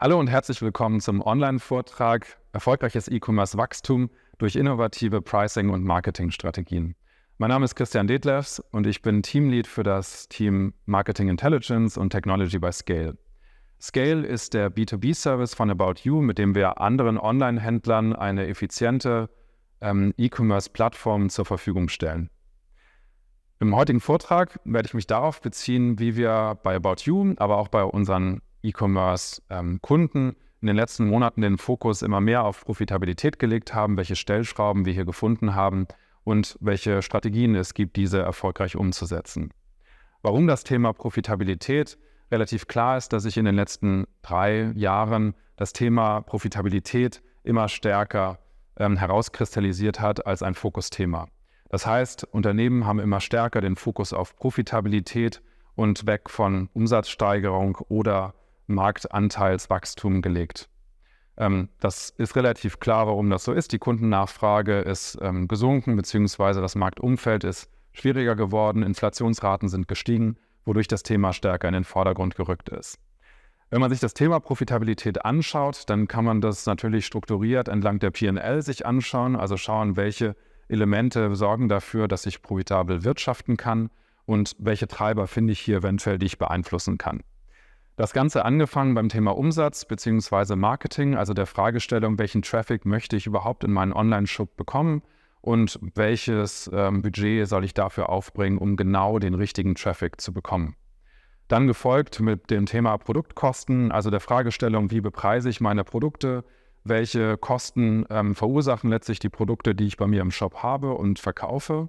Hallo und herzlich willkommen zum Online-Vortrag Erfolgreiches E-Commerce-Wachstum durch innovative Pricing- und Marketing-Strategien. Mein Name ist Christian Detlefs und ich bin Teamlead für das Team Marketing Intelligence und Technology bei Scale. Scale ist der B2B-Service von About You, mit dem wir anderen Online-Händlern eine effiziente ähm, E-Commerce-Plattform zur Verfügung stellen. Im heutigen Vortrag werde ich mich darauf beziehen, wie wir bei About You, aber auch bei unseren E-Commerce-Kunden ähm, in den letzten Monaten den Fokus immer mehr auf Profitabilität gelegt haben, welche Stellschrauben wir hier gefunden haben und welche Strategien es gibt, diese erfolgreich umzusetzen. Warum das Thema Profitabilität? Relativ klar ist, dass sich in den letzten drei Jahren das Thema Profitabilität immer stärker ähm, herauskristallisiert hat als ein Fokusthema. Das heißt, Unternehmen haben immer stärker den Fokus auf Profitabilität und weg von Umsatzsteigerung oder Marktanteilswachstum gelegt. Ähm, das ist relativ klar, warum das so ist. Die Kundennachfrage ist ähm, gesunken, beziehungsweise das Marktumfeld ist schwieriger geworden, Inflationsraten sind gestiegen, wodurch das Thema stärker in den Vordergrund gerückt ist. Wenn man sich das Thema Profitabilität anschaut, dann kann man das natürlich strukturiert entlang der PL sich anschauen, also schauen, welche Elemente sorgen dafür, dass ich profitabel wirtschaften kann und welche Treiber finde ich hier eventuell, die ich beeinflussen kann. Das Ganze angefangen beim Thema Umsatz bzw. Marketing, also der Fragestellung, welchen Traffic möchte ich überhaupt in meinen Online-Shop bekommen und welches ähm, Budget soll ich dafür aufbringen, um genau den richtigen Traffic zu bekommen. Dann gefolgt mit dem Thema Produktkosten, also der Fragestellung, wie bepreise ich meine Produkte, welche Kosten ähm, verursachen letztlich die Produkte, die ich bei mir im Shop habe und verkaufe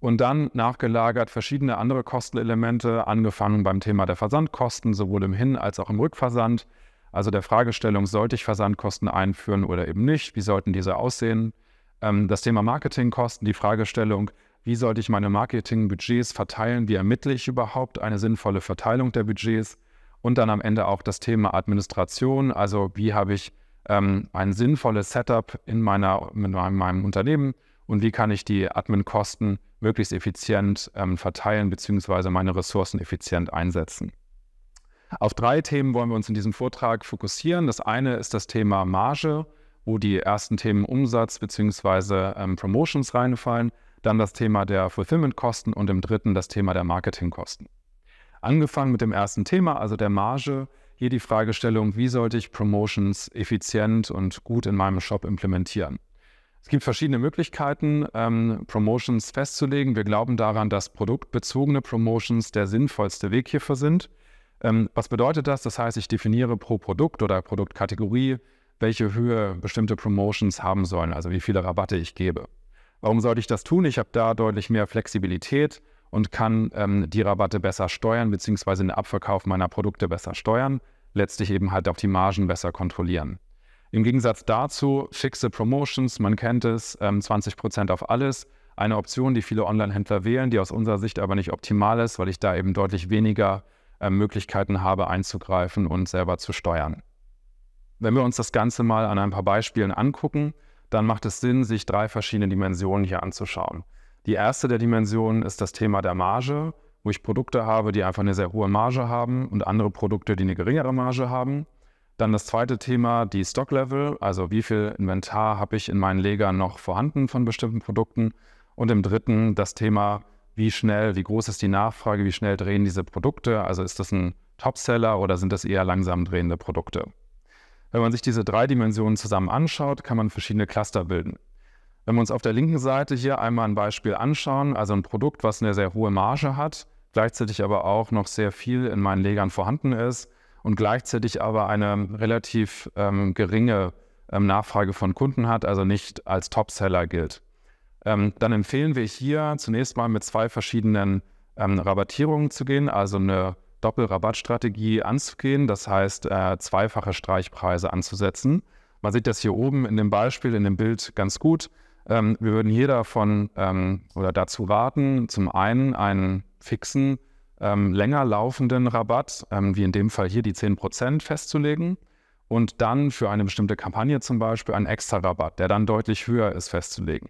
und dann nachgelagert verschiedene andere Kostenelemente, angefangen beim Thema der Versandkosten, sowohl im Hin- als auch im Rückversand. Also der Fragestellung, sollte ich Versandkosten einführen oder eben nicht? Wie sollten diese aussehen? Ähm, das Thema Marketingkosten, die Fragestellung, wie sollte ich meine Marketingbudgets verteilen? Wie ermittle ich überhaupt eine sinnvolle Verteilung der Budgets? Und dann am Ende auch das Thema Administration, also wie habe ich ähm, ein sinnvolles Setup in, meiner, in meinem, meinem Unternehmen? und wie kann ich die Admin-Kosten möglichst effizient ähm, verteilen bzw. meine Ressourcen effizient einsetzen. Auf drei Themen wollen wir uns in diesem Vortrag fokussieren. Das eine ist das Thema Marge, wo die ersten Themen Umsatz bzw. Ähm, Promotions reinfallen, dann das Thema der Fulfillment-Kosten und im dritten das Thema der Marketing-Kosten. Angefangen mit dem ersten Thema, also der Marge. Hier die Fragestellung, wie sollte ich Promotions effizient und gut in meinem Shop implementieren? Es gibt verschiedene Möglichkeiten, ähm, Promotions festzulegen. Wir glauben daran, dass produktbezogene Promotions der sinnvollste Weg hierfür sind. Ähm, was bedeutet das? Das heißt, ich definiere pro Produkt oder Produktkategorie, welche Höhe bestimmte Promotions haben sollen, also wie viele Rabatte ich gebe. Warum sollte ich das tun? Ich habe da deutlich mehr Flexibilität und kann ähm, die Rabatte besser steuern, beziehungsweise den Abverkauf meiner Produkte besser steuern, letztlich eben halt auch die Margen besser kontrollieren. Im Gegensatz dazu fixe Promotions, man kennt es, ähm, 20% auf alles. Eine Option, die viele Online-Händler wählen, die aus unserer Sicht aber nicht optimal ist, weil ich da eben deutlich weniger äh, Möglichkeiten habe, einzugreifen und selber zu steuern. Wenn wir uns das Ganze mal an ein paar Beispielen angucken, dann macht es Sinn, sich drei verschiedene Dimensionen hier anzuschauen. Die erste der Dimensionen ist das Thema der Marge, wo ich Produkte habe, die einfach eine sehr hohe Marge haben und andere Produkte, die eine geringere Marge haben. Dann das zweite Thema, die Stock-Level, also wie viel Inventar habe ich in meinen Legern noch vorhanden von bestimmten Produkten. Und im dritten das Thema, wie schnell, wie groß ist die Nachfrage, wie schnell drehen diese Produkte, also ist das ein Topseller oder sind das eher langsam drehende Produkte. Wenn man sich diese drei Dimensionen zusammen anschaut, kann man verschiedene Cluster bilden. Wenn wir uns auf der linken Seite hier einmal ein Beispiel anschauen, also ein Produkt, was eine sehr hohe Marge hat, gleichzeitig aber auch noch sehr viel in meinen Legern vorhanden ist, und gleichzeitig aber eine relativ ähm, geringe ähm, Nachfrage von Kunden hat, also nicht als Topseller gilt. Ähm, dann empfehlen wir hier zunächst mal mit zwei verschiedenen ähm, Rabattierungen zu gehen, also eine Doppelrabattstrategie anzugehen, das heißt äh, zweifache Streichpreise anzusetzen. Man sieht das hier oben in dem Beispiel, in dem Bild ganz gut. Ähm, wir würden hier davon ähm, oder dazu raten, zum einen einen fixen ähm, länger laufenden Rabatt, ähm, wie in dem Fall hier die 10% festzulegen und dann für eine bestimmte Kampagne zum Beispiel einen extra Rabatt, der dann deutlich höher ist, festzulegen.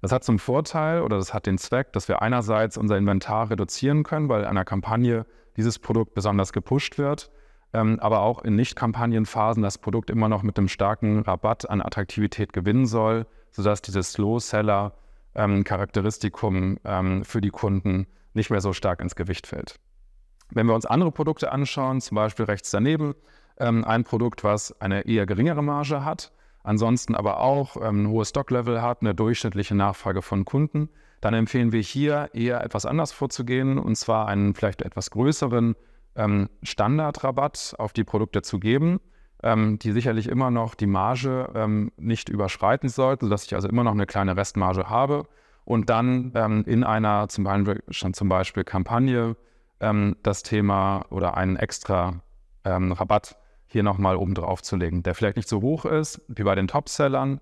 Das hat zum Vorteil oder das hat den Zweck, dass wir einerseits unser Inventar reduzieren können, weil in einer Kampagne dieses Produkt besonders gepusht wird, ähm, aber auch in Nicht-Kampagnenphasen das Produkt immer noch mit einem starken Rabatt an Attraktivität gewinnen soll, sodass dieses Slow-Seller-Charakteristikum ähm, ähm, für die Kunden nicht mehr so stark ins Gewicht fällt. Wenn wir uns andere Produkte anschauen, zum Beispiel rechts daneben, ähm, ein Produkt, was eine eher geringere Marge hat, ansonsten aber auch ähm, ein hohes Stocklevel hat, eine durchschnittliche Nachfrage von Kunden, dann empfehlen wir hier eher etwas anders vorzugehen und zwar einen vielleicht etwas größeren ähm, Standardrabatt auf die Produkte zu geben, ähm, die sicherlich immer noch die Marge ähm, nicht überschreiten sollten, sodass ich also immer noch eine kleine Restmarge habe und dann ähm, in einer zum Beispiel, zum Beispiel Kampagne ähm, das Thema oder einen extra ähm, Rabatt hier nochmal oben drauf zu legen, der vielleicht nicht so hoch ist wie bei den Topsellern,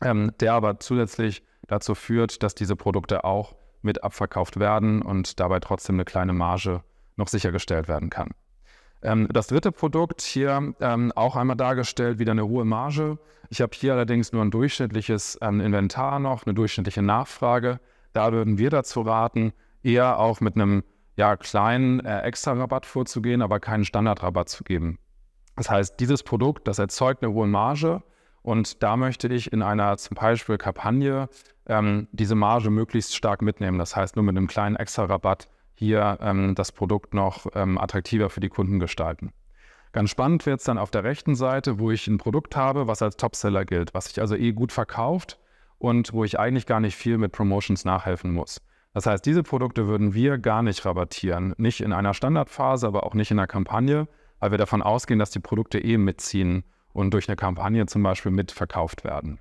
ähm, der aber zusätzlich dazu führt, dass diese Produkte auch mit abverkauft werden und dabei trotzdem eine kleine Marge noch sichergestellt werden kann. Ähm, das dritte Produkt hier ähm, auch einmal dargestellt, wieder eine hohe Marge. Ich habe hier allerdings nur ein durchschnittliches ähm, Inventar noch, eine durchschnittliche Nachfrage. Da würden wir dazu raten, eher auch mit einem ja, kleinen äh, Extra-Rabatt vorzugehen, aber keinen Standardrabatt zu geben. Das heißt, dieses Produkt, das erzeugt eine hohe Marge und da möchte ich in einer zum Beispiel Kampagne ähm, diese Marge möglichst stark mitnehmen. Das heißt, nur mit einem kleinen Extra-Rabatt hier ähm, das Produkt noch ähm, attraktiver für die Kunden gestalten. Ganz spannend wird es dann auf der rechten Seite, wo ich ein Produkt habe, was als Topseller gilt, was sich also eh gut verkauft und wo ich eigentlich gar nicht viel mit Promotions nachhelfen muss. Das heißt, diese Produkte würden wir gar nicht rabattieren. Nicht in einer Standardphase, aber auch nicht in einer Kampagne, weil wir davon ausgehen, dass die Produkte eh mitziehen und durch eine Kampagne zum Beispiel mitverkauft werden.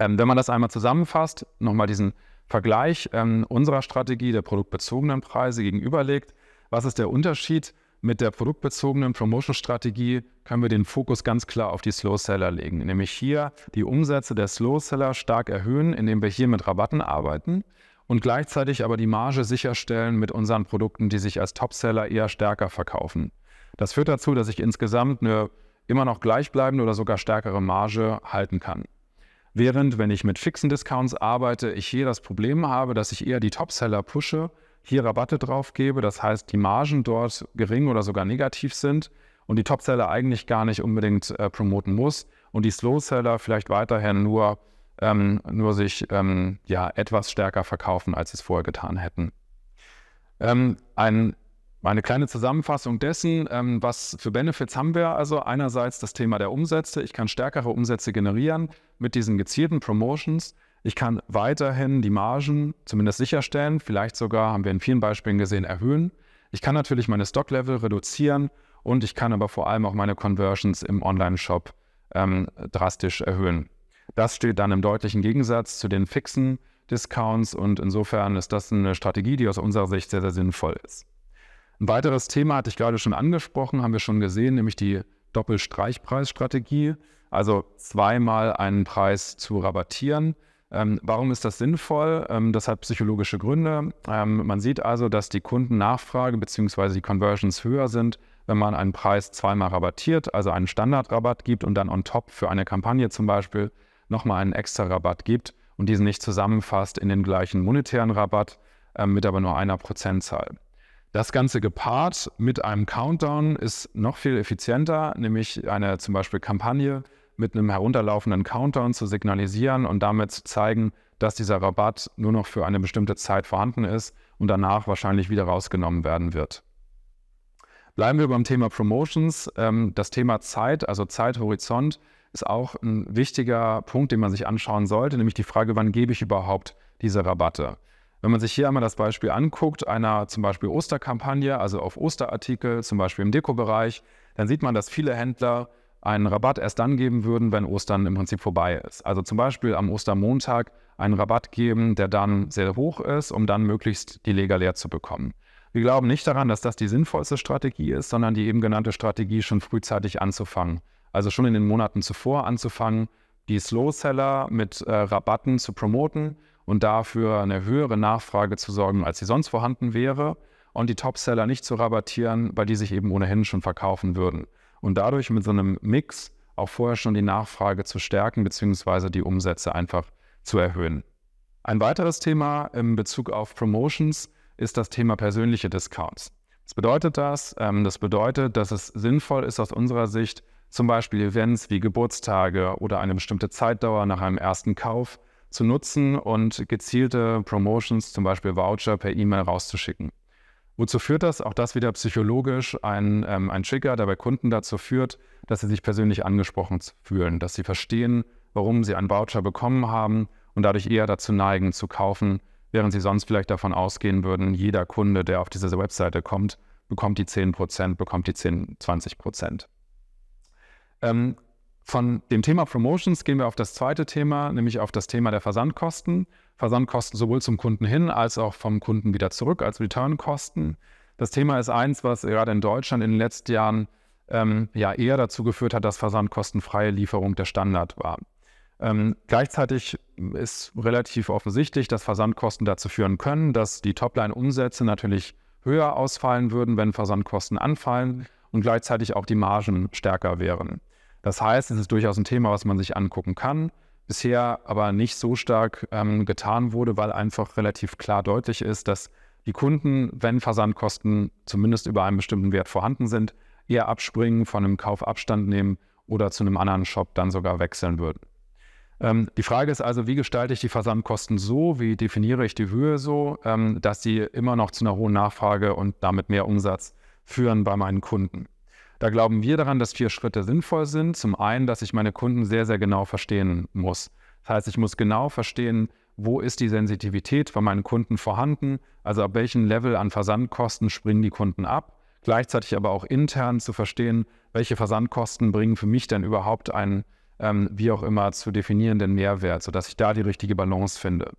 Ähm, wenn man das einmal zusammenfasst, nochmal diesen Vergleich ähm, unserer Strategie der produktbezogenen Preise gegenüberlegt, was ist der Unterschied? Mit der produktbezogenen Promotion-Strategie können wir den Fokus ganz klar auf die Slow-Seller legen, nämlich hier die Umsätze der Slow-Seller stark erhöhen, indem wir hier mit Rabatten arbeiten und gleichzeitig aber die Marge sicherstellen mit unseren Produkten, die sich als Top-Seller eher stärker verkaufen. Das führt dazu, dass ich insgesamt eine immer noch gleichbleibende oder sogar stärkere Marge halten kann. Während, wenn ich mit fixen Discounts arbeite, ich hier das Problem habe, dass ich eher die Topseller pushe, hier Rabatte drauf gebe, das heißt, die Margen dort gering oder sogar negativ sind und die Topseller eigentlich gar nicht unbedingt äh, promoten muss und die Slowseller vielleicht weiterhin nur, ähm, nur sich ähm, ja, etwas stärker verkaufen, als sie es vorher getan hätten. Ähm, ein meine kleine Zusammenfassung dessen, ähm, was für Benefits haben wir also? Einerseits das Thema der Umsätze. Ich kann stärkere Umsätze generieren mit diesen gezielten Promotions. Ich kann weiterhin die Margen zumindest sicherstellen, vielleicht sogar, haben wir in vielen Beispielen gesehen, erhöhen. Ich kann natürlich meine Stocklevel reduzieren und ich kann aber vor allem auch meine Conversions im Online-Shop ähm, drastisch erhöhen. Das steht dann im deutlichen Gegensatz zu den fixen Discounts und insofern ist das eine Strategie, die aus unserer Sicht sehr, sehr sinnvoll ist. Ein weiteres Thema hatte ich gerade schon angesprochen, haben wir schon gesehen, nämlich die Doppelstreichpreisstrategie, also zweimal einen Preis zu rabattieren. Ähm, warum ist das sinnvoll? Ähm, das hat psychologische Gründe. Ähm, man sieht also, dass die Kundennachfrage bzw. die Conversions höher sind, wenn man einen Preis zweimal rabattiert, also einen Standardrabatt gibt und dann on top für eine Kampagne zum Beispiel nochmal einen extra Rabatt gibt und diesen nicht zusammenfasst in den gleichen monetären Rabatt ähm, mit aber nur einer Prozentzahl. Das Ganze gepaart mit einem Countdown ist noch viel effizienter, nämlich eine zum Beispiel Kampagne mit einem herunterlaufenden Countdown zu signalisieren und damit zu zeigen, dass dieser Rabatt nur noch für eine bestimmte Zeit vorhanden ist und danach wahrscheinlich wieder rausgenommen werden wird. Bleiben wir beim Thema Promotions. Ähm, das Thema Zeit, also Zeithorizont, ist auch ein wichtiger Punkt, den man sich anschauen sollte, nämlich die Frage, wann gebe ich überhaupt diese Rabatte? Wenn man sich hier einmal das Beispiel anguckt, einer zum Beispiel Osterkampagne, also auf Osterartikel, zum Beispiel im Dekobereich, dann sieht man, dass viele Händler einen Rabatt erst dann geben würden, wenn Ostern im Prinzip vorbei ist. Also zum Beispiel am Ostermontag einen Rabatt geben, der dann sehr hoch ist, um dann möglichst die Leger leer zu bekommen. Wir glauben nicht daran, dass das die sinnvollste Strategie ist, sondern die eben genannte Strategie schon frühzeitig anzufangen. Also schon in den Monaten zuvor anzufangen, die Slow Seller mit äh, Rabatten zu promoten, und dafür eine höhere Nachfrage zu sorgen, als sie sonst vorhanden wäre und die Topseller nicht zu rabattieren, weil die sich eben ohnehin schon verkaufen würden. Und dadurch mit so einem Mix auch vorher schon die Nachfrage zu stärken bzw. die Umsätze einfach zu erhöhen. Ein weiteres Thema in Bezug auf Promotions ist das Thema persönliche Discounts. Was bedeutet das? Ähm, das bedeutet, dass es sinnvoll ist aus unserer Sicht, zum Beispiel Events wie Geburtstage oder eine bestimmte Zeitdauer nach einem ersten Kauf zu nutzen und gezielte Promotions, zum Beispiel Voucher, per E-Mail rauszuschicken. Wozu führt das? Auch das wieder psychologisch ein, ähm, ein Trigger, der bei Kunden dazu führt, dass sie sich persönlich angesprochen fühlen, dass sie verstehen, warum sie einen Voucher bekommen haben und dadurch eher dazu neigen zu kaufen, während sie sonst vielleicht davon ausgehen würden, jeder Kunde, der auf diese Webseite kommt, bekommt die 10%, bekommt die 10, 20%. Ähm, von dem Thema Promotions gehen wir auf das zweite Thema, nämlich auf das Thema der Versandkosten. Versandkosten sowohl zum Kunden hin als auch vom Kunden wieder zurück als Returnkosten. Das Thema ist eins, was gerade in Deutschland in den letzten Jahren ähm, ja eher dazu geführt hat, dass versandkostenfreie Lieferung der Standard war. Ähm, gleichzeitig ist relativ offensichtlich, dass Versandkosten dazu führen können, dass die Topline-Umsätze natürlich höher ausfallen würden, wenn Versandkosten anfallen und gleichzeitig auch die Margen stärker wären. Das heißt, es ist durchaus ein Thema, was man sich angucken kann, bisher aber nicht so stark ähm, getan wurde, weil einfach relativ klar deutlich ist, dass die Kunden, wenn Versandkosten zumindest über einen bestimmten Wert vorhanden sind, eher abspringen, von einem Kauf Abstand nehmen oder zu einem anderen Shop dann sogar wechseln würden. Ähm, die Frage ist also, wie gestalte ich die Versandkosten so, wie definiere ich die Höhe so, ähm, dass sie immer noch zu einer hohen Nachfrage und damit mehr Umsatz führen bei meinen Kunden. Da glauben wir daran, dass vier Schritte sinnvoll sind. Zum einen, dass ich meine Kunden sehr, sehr genau verstehen muss. Das heißt, ich muss genau verstehen, wo ist die Sensitivität bei meinen Kunden vorhanden, also ab welchem Level an Versandkosten springen die Kunden ab. Gleichzeitig aber auch intern zu verstehen, welche Versandkosten bringen für mich denn überhaupt einen, ähm, wie auch immer, zu definierenden Mehrwert, sodass ich da die richtige Balance finde.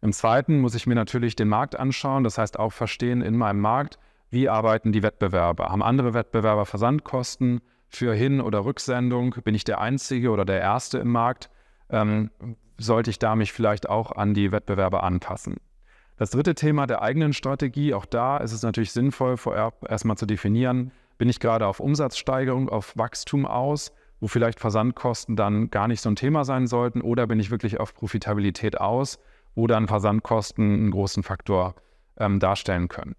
Im zweiten muss ich mir natürlich den Markt anschauen, das heißt auch verstehen in meinem Markt, wie arbeiten die Wettbewerber? Haben andere Wettbewerber Versandkosten für Hin- oder Rücksendung? Bin ich der Einzige oder der Erste im Markt? Ähm, sollte ich da mich vielleicht auch an die Wettbewerber anpassen? Das dritte Thema der eigenen Strategie, auch da ist es natürlich sinnvoll, vorher erstmal zu definieren, bin ich gerade auf Umsatzsteigerung, auf Wachstum aus, wo vielleicht Versandkosten dann gar nicht so ein Thema sein sollten, oder bin ich wirklich auf Profitabilität aus, wo dann Versandkosten einen großen Faktor ähm, darstellen können.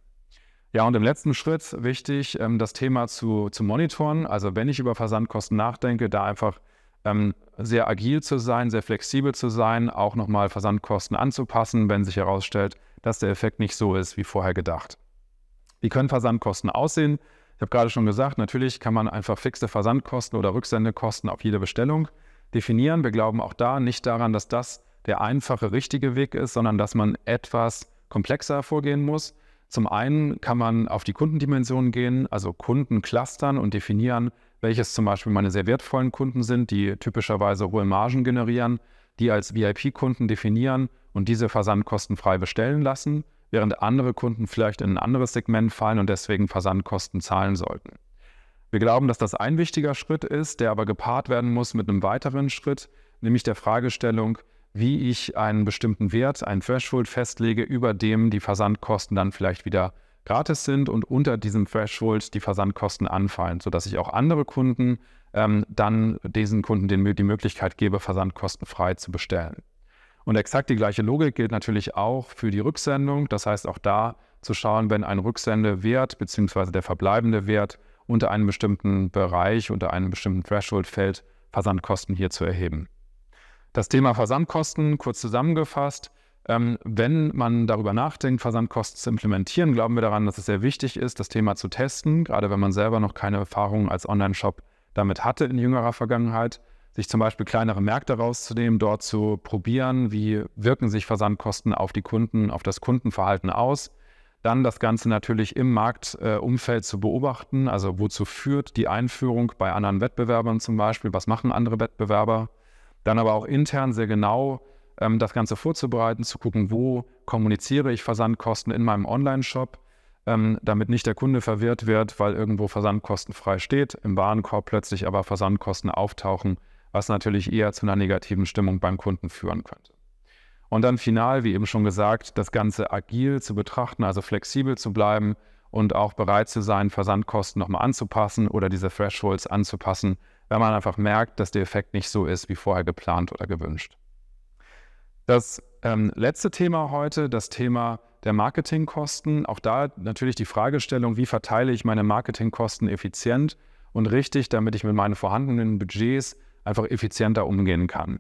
Ja, und im letzten Schritt wichtig, ähm, das Thema zu, zu monitoren. Also wenn ich über Versandkosten nachdenke, da einfach ähm, sehr agil zu sein, sehr flexibel zu sein, auch nochmal Versandkosten anzupassen, wenn sich herausstellt, dass der Effekt nicht so ist, wie vorher gedacht. Wie können Versandkosten aussehen? Ich habe gerade schon gesagt, natürlich kann man einfach fixe Versandkosten oder Rücksendekosten auf jede Bestellung definieren. Wir glauben auch da nicht daran, dass das der einfache, richtige Weg ist, sondern dass man etwas komplexer vorgehen muss. Zum einen kann man auf die Kundendimension gehen, also Kunden clustern und definieren, welches zum Beispiel meine sehr wertvollen Kunden sind, die typischerweise hohe Margen generieren, die als VIP-Kunden definieren und diese versandkostenfrei bestellen lassen, während andere Kunden vielleicht in ein anderes Segment fallen und deswegen Versandkosten zahlen sollten. Wir glauben, dass das ein wichtiger Schritt ist, der aber gepaart werden muss mit einem weiteren Schritt, nämlich der Fragestellung, wie ich einen bestimmten Wert, einen Threshold festlege, über dem die Versandkosten dann vielleicht wieder gratis sind und unter diesem Threshold die Versandkosten anfallen, sodass ich auch andere Kunden ähm, dann diesen Kunden den, die Möglichkeit gebe, Versandkosten frei zu bestellen. Und exakt die gleiche Logik gilt natürlich auch für die Rücksendung. Das heißt, auch da zu schauen, wenn ein Rücksendewert bzw. der verbleibende Wert unter einen bestimmten Bereich, unter einen bestimmten Threshold fällt, Versandkosten hier zu erheben. Das Thema Versandkosten, kurz zusammengefasst. Ähm, wenn man darüber nachdenkt, Versandkosten zu implementieren, glauben wir daran, dass es sehr wichtig ist, das Thema zu testen, gerade wenn man selber noch keine Erfahrungen als Online-Shop damit hatte in jüngerer Vergangenheit, sich zum Beispiel kleinere Märkte rauszunehmen, dort zu probieren, wie wirken sich Versandkosten auf die Kunden, auf das Kundenverhalten aus. Dann das Ganze natürlich im Marktumfeld äh, zu beobachten, also wozu führt die Einführung bei anderen Wettbewerbern zum Beispiel, was machen andere Wettbewerber dann aber auch intern sehr genau ähm, das Ganze vorzubereiten, zu gucken, wo kommuniziere ich Versandkosten in meinem Online-Shop, ähm, damit nicht der Kunde verwirrt wird, weil irgendwo Versandkosten frei steht, im Warenkorb plötzlich aber Versandkosten auftauchen, was natürlich eher zu einer negativen Stimmung beim Kunden führen könnte. Und dann final, wie eben schon gesagt, das Ganze agil zu betrachten, also flexibel zu bleiben und auch bereit zu sein, Versandkosten nochmal anzupassen oder diese Thresholds anzupassen, wenn man einfach merkt, dass der Effekt nicht so ist wie vorher geplant oder gewünscht. Das ähm, letzte Thema heute, das Thema der Marketingkosten. Auch da natürlich die Fragestellung, wie verteile ich meine Marketingkosten effizient und richtig, damit ich mit meinen vorhandenen Budgets einfach effizienter umgehen kann.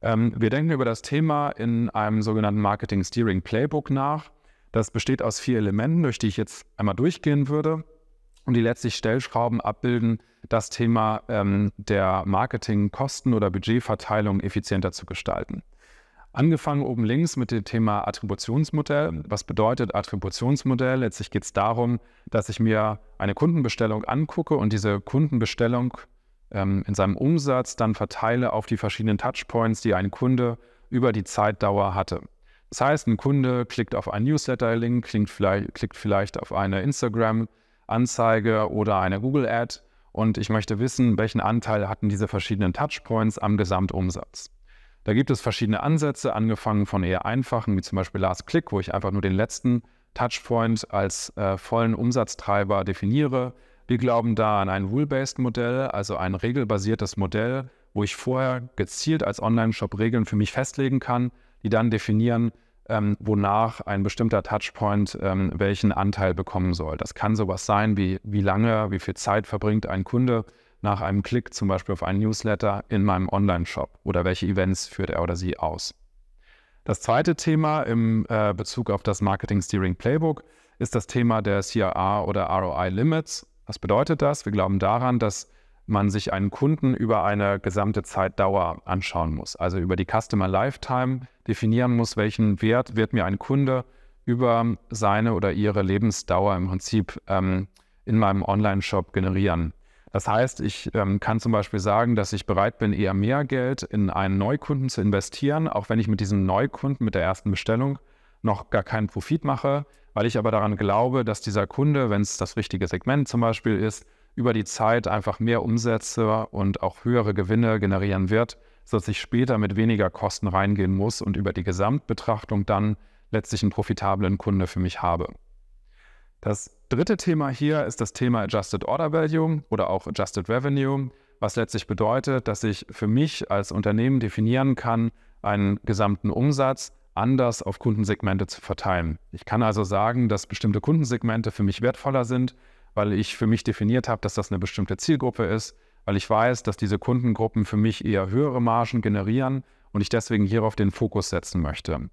Ähm, wir denken über das Thema in einem sogenannten Marketing Steering Playbook nach. Das besteht aus vier Elementen, durch die ich jetzt einmal durchgehen würde und die letztlich Stellschrauben abbilden, das Thema ähm, der Marketingkosten oder Budgetverteilung effizienter zu gestalten. Angefangen oben links mit dem Thema Attributionsmodell. Was bedeutet Attributionsmodell? Letztlich geht es darum, dass ich mir eine Kundenbestellung angucke und diese Kundenbestellung ähm, in seinem Umsatz dann verteile auf die verschiedenen Touchpoints, die ein Kunde über die Zeitdauer hatte. Das heißt, ein Kunde klickt auf einen Newsletter-Link, klickt vielleicht, klickt vielleicht auf eine Instagram- link Anzeige oder eine Google-Ad und ich möchte wissen, welchen Anteil hatten diese verschiedenen Touchpoints am Gesamtumsatz. Da gibt es verschiedene Ansätze, angefangen von eher einfachen, wie zum Beispiel Last Click, wo ich einfach nur den letzten Touchpoint als äh, vollen Umsatztreiber definiere. Wir glauben da an ein Rule-Based-Modell, also ein regelbasiertes Modell, wo ich vorher gezielt als Online-Shop Regeln für mich festlegen kann, die dann definieren, ähm, wonach ein bestimmter Touchpoint ähm, welchen Anteil bekommen soll. Das kann sowas sein wie, wie lange, wie viel Zeit verbringt ein Kunde nach einem Klick zum Beispiel auf einen Newsletter in meinem Online-Shop oder welche Events führt er oder sie aus. Das zweite Thema im äh, Bezug auf das Marketing Steering Playbook ist das Thema der CRR oder ROI Limits. Was bedeutet das? Wir glauben daran, dass man sich einen Kunden über eine gesamte Zeitdauer anschauen muss. Also über die Customer Lifetime definieren muss, welchen Wert wird mir ein Kunde über seine oder ihre Lebensdauer im Prinzip ähm, in meinem Online-Shop generieren. Das heißt, ich ähm, kann zum Beispiel sagen, dass ich bereit bin, eher mehr Geld in einen Neukunden zu investieren, auch wenn ich mit diesem Neukunden, mit der ersten Bestellung, noch gar keinen Profit mache, weil ich aber daran glaube, dass dieser Kunde, wenn es das richtige Segment zum Beispiel ist, über die Zeit einfach mehr Umsätze und auch höhere Gewinne generieren wird, sodass ich später mit weniger Kosten reingehen muss und über die Gesamtbetrachtung dann letztlich einen profitablen Kunde für mich habe. Das dritte Thema hier ist das Thema Adjusted Order Value oder auch Adjusted Revenue, was letztlich bedeutet, dass ich für mich als Unternehmen definieren kann, einen gesamten Umsatz anders auf Kundensegmente zu verteilen. Ich kann also sagen, dass bestimmte Kundensegmente für mich wertvoller sind, weil ich für mich definiert habe, dass das eine bestimmte Zielgruppe ist, weil ich weiß, dass diese Kundengruppen für mich eher höhere Margen generieren und ich deswegen hierauf den Fokus setzen möchte.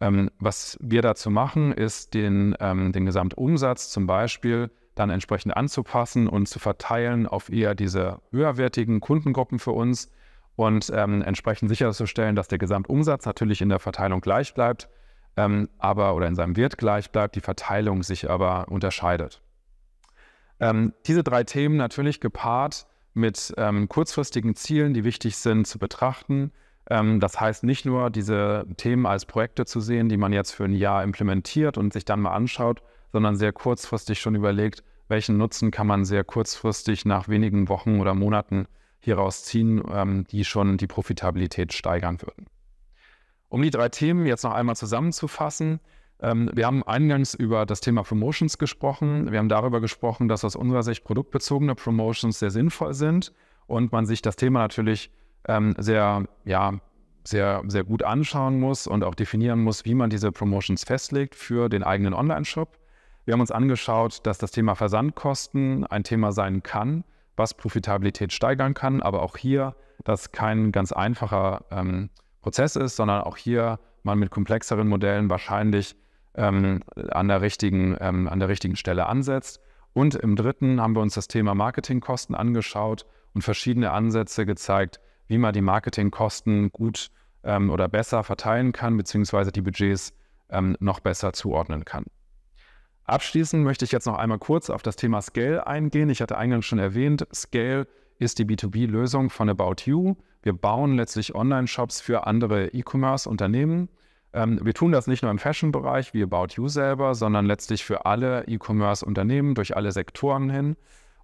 Ähm, was wir dazu machen, ist den, ähm, den Gesamtumsatz zum Beispiel dann entsprechend anzupassen und zu verteilen auf eher diese höherwertigen Kundengruppen für uns und ähm, entsprechend sicherzustellen, dass der Gesamtumsatz natürlich in der Verteilung gleich bleibt, ähm, aber oder in seinem Wert gleich bleibt, die Verteilung sich aber unterscheidet. Ähm, diese drei Themen natürlich gepaart mit ähm, kurzfristigen Zielen, die wichtig sind zu betrachten. Ähm, das heißt nicht nur diese Themen als Projekte zu sehen, die man jetzt für ein Jahr implementiert und sich dann mal anschaut, sondern sehr kurzfristig schon überlegt, welchen Nutzen kann man sehr kurzfristig nach wenigen Wochen oder Monaten hieraus ziehen, ähm, die schon die Profitabilität steigern würden. Um die drei Themen jetzt noch einmal zusammenzufassen, ähm, wir haben eingangs über das Thema Promotions gesprochen. Wir haben darüber gesprochen, dass aus unserer Sicht produktbezogene Promotions sehr sinnvoll sind und man sich das Thema natürlich ähm, sehr, ja, sehr, sehr gut anschauen muss und auch definieren muss, wie man diese Promotions festlegt für den eigenen Online-Shop. Wir haben uns angeschaut, dass das Thema Versandkosten ein Thema sein kann, was Profitabilität steigern kann, aber auch hier, dass kein ganz einfacher ähm, Prozess ist, sondern auch hier man mit komplexeren Modellen wahrscheinlich ähm, an, der richtigen, ähm, an der richtigen Stelle ansetzt. Und im dritten haben wir uns das Thema Marketingkosten angeschaut und verschiedene Ansätze gezeigt, wie man die Marketingkosten gut ähm, oder besser verteilen kann, beziehungsweise die Budgets ähm, noch besser zuordnen kann. Abschließend möchte ich jetzt noch einmal kurz auf das Thema Scale eingehen. Ich hatte eingangs schon erwähnt, Scale ist die B2B-Lösung von About You. Wir bauen letztlich Online-Shops für andere E-Commerce-Unternehmen. Ähm, wir tun das nicht nur im Fashion-Bereich, wie About You selber, sondern letztlich für alle E-Commerce-Unternehmen durch alle Sektoren hin.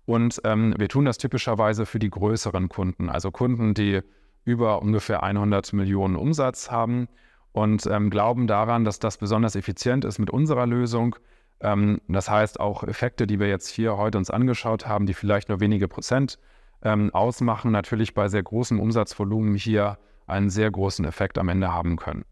Und ähm, wir tun das typischerweise für die größeren Kunden, also Kunden, die über ungefähr 100 Millionen Umsatz haben und ähm, glauben daran, dass das besonders effizient ist mit unserer Lösung. Ähm, das heißt, auch Effekte, die wir jetzt hier heute uns angeschaut haben, die vielleicht nur wenige Prozent ähm, ausmachen, natürlich bei sehr großem Umsatzvolumen hier einen sehr großen Effekt am Ende haben können.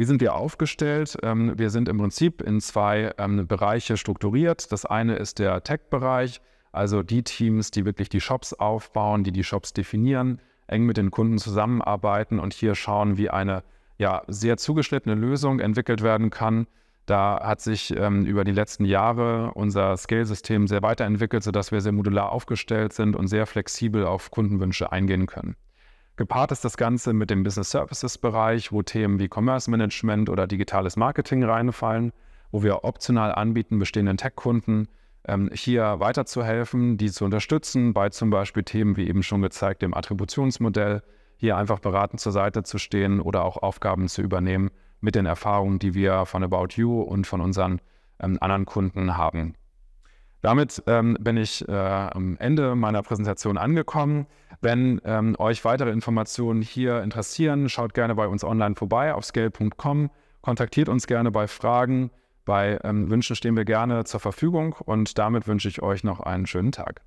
Wie sind wir aufgestellt? Ähm, wir sind im Prinzip in zwei ähm, Bereiche strukturiert. Das eine ist der Tech-Bereich, also die Teams, die wirklich die Shops aufbauen, die die Shops definieren, eng mit den Kunden zusammenarbeiten und hier schauen, wie eine ja, sehr zugeschnittene Lösung entwickelt werden kann. Da hat sich ähm, über die letzten Jahre unser Scale-System sehr weiterentwickelt, sodass wir sehr modular aufgestellt sind und sehr flexibel auf Kundenwünsche eingehen können. Gepaart ist das Ganze mit dem Business Services Bereich, wo Themen wie Commerce Management oder digitales Marketing reinfallen, wo wir optional anbieten, bestehenden Tech-Kunden ähm, hier weiterzuhelfen, die zu unterstützen, bei zum Beispiel Themen wie eben schon gezeigt, dem Attributionsmodell, hier einfach beratend zur Seite zu stehen oder auch Aufgaben zu übernehmen mit den Erfahrungen, die wir von About You und von unseren ähm, anderen Kunden haben. Damit ähm, bin ich äh, am Ende meiner Präsentation angekommen. Wenn ähm, euch weitere Informationen hier interessieren, schaut gerne bei uns online vorbei auf scale.com. Kontaktiert uns gerne bei Fragen. Bei ähm, Wünschen stehen wir gerne zur Verfügung und damit wünsche ich euch noch einen schönen Tag.